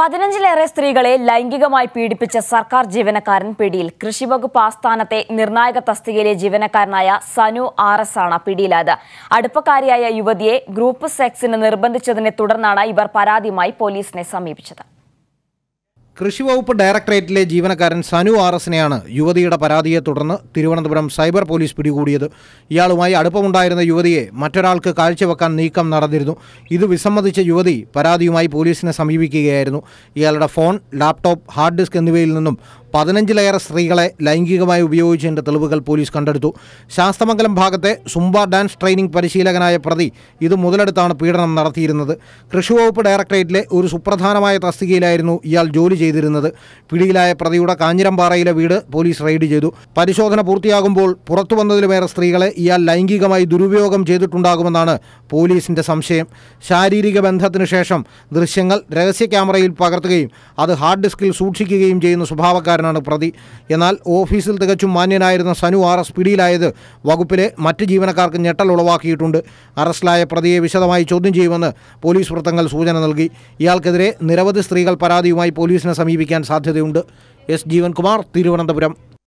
പതിനഞ്ചിലേറെ സ്ത്രീകളെ ലൈംഗികമായി പീഡിപ്പിച്ച സർക്കാർ ജീവനക്കാരൻ പിടിയിൽ കൃഷി വകുപ്പ് ആസ്ഥാനത്തെ നിർണായക തസ്തികയിലെ ജീവനക്കാരനായ സനു ആർ എസ് ആണ് പിടിയിലായത് അടുപ്പക്കാരിയായ യുവതിയെ ഗ്രൂപ്പ് സെക്സിന് നിർബന്ധിച്ചതിനെ തുടർന്നാണ് ഇവർ പരാതിയുമായി പോലീസിനെ സമീപിച്ചത് കൃഷി വകുപ്പ് ഡയറക്ടറേറ്റിലെ ജീവനക്കാരൻ സനു ആർ എസിനെയാണ് യുവതിയുടെ പരാതിയെ തുടർന്ന് തിരുവനന്തപുരം സൈബർ പോലീസ് പിടികൂടിയത് ഇയാളുമായി അടുപ്പമുണ്ടായിരുന്ന യുവതിയെ മറ്റൊരാൾക്ക് കാഴ്ചവെക്കാൻ നീക്കം നടന്നിരുന്നു ഇത് വിസമ്മതിച്ച യുവതി പരാതിയുമായി പോലീസിനെ സമീപിക്കുകയായിരുന്നു ഇയാളുടെ ഫോൺ ലാപ്ടോപ്പ് ഹാർഡ് ഡിസ്ക് എന്നിവയിൽ നിന്നും പതിനഞ്ചിലേറെ സ്ത്രീകളെ ലൈംഗികമായി ഉപയോഗിച്ചതിൻ്റെ തെളിവുകൾ പോലീസ് കണ്ടെടുത്തു ശാസ്തമംഗലം ഭാഗത്തെ സുംബ ഡാൻസ് ട്രെയിനിംഗ് പരിശീലകനായ പ്രതി ഇത് മുതലെടുത്താണ് പീഡനം നടത്തിയിരുന്നത് കൃഷി വകുപ്പ് ഡയറക്ടറേറ്റിലെ ഒരു സുപ്രധാനമായ തസ്തികയിലായിരുന്നു ഇയാൾ ജോലി ചെയ്തിരുന്നത് പിടിയിലായ പ്രതിയുടെ കാഞ്ഞിരംപാറയിലെ വീട് പോലീസ് റെയ്ഡ് ചെയ്തു പരിശോധന പൂർത്തിയാകുമ്പോൾ പുറത്തു വന്നതിലുമേറെ സ്ത്രീകളെ ഇയാൾ ലൈംഗികമായി ദുരുപയോഗം ചെയ്തിട്ടുണ്ടാകുമെന്നാണ് പോലീസിൻ്റെ സംശയം ശാരീരിക ബന്ധത്തിനു ശേഷം ദൃശ്യങ്ങൾ രഹസ്യ ക്യാമറയിൽ പകർത്തുകയും അത് ഹാർഡ് ഡിസ്കിൽ സൂക്ഷിക്കുകയും ചെയ്യുന്ന സ്വഭാവക്കാരൻ തട്ടിക്കാനാണ് പ്രതി എന്നാൽ ഓഫീസിൽ തികച്ചും മാന്യനായിരുന്ന സനു ആർ എസ് പിടിയിലായത് വകുപ്പിലെ മറ്റ് ജീവനക്കാർക്ക് ഉളവാക്കിയിട്ടുണ്ട് അറസ്റ്റിലായ പ്രതിയെ വിശദമായി ചോദ്യം ചെയ്യുമെന്ന് പോലീസ് വൃത്തങ്ങൾ സൂചന നൽകി ഇയാൾക്കെതിരെ നിരവധി സ്ത്രീകൾ പരാതിയുമായി പോലീസിനെ സമീപിക്കാൻ സാധ്യതയുണ്ട് എസ് ജീവൻകുമാർ തിരുവനന്തപുരം